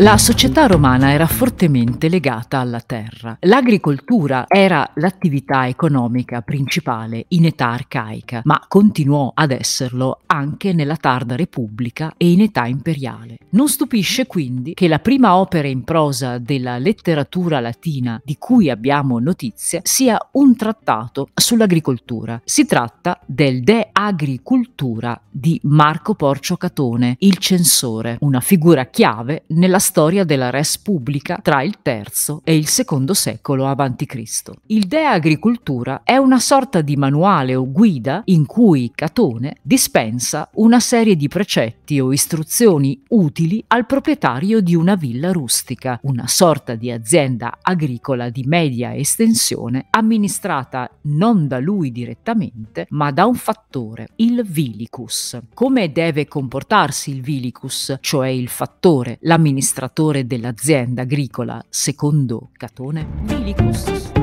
La società romana era fortemente legata alla terra. L'agricoltura era l'attività economica principale in età arcaica, ma continuò ad esserlo anche nella tarda Repubblica e in età imperiale. Non stupisce quindi che la prima opera in prosa della letteratura latina di cui abbiamo notizie sia un trattato sull'agricoltura. Si tratta del De Agricultura di Marco Porcio Catone, il censore, una figura chiave nella storia della res pubblica tra il III e il II secolo a.C. Il De Agricoltura è una sorta di manuale o guida in cui Catone dispensa una serie di precetti o istruzioni utili al proprietario di una villa rustica, una sorta di azienda agricola di media estensione amministrata non da lui direttamente, ma da un fattore, il vilicus. Come deve comportarsi il vilicus, cioè il fattore, l'amministratore amministratore dell'azienda agricola secondo Catone, Vilicus.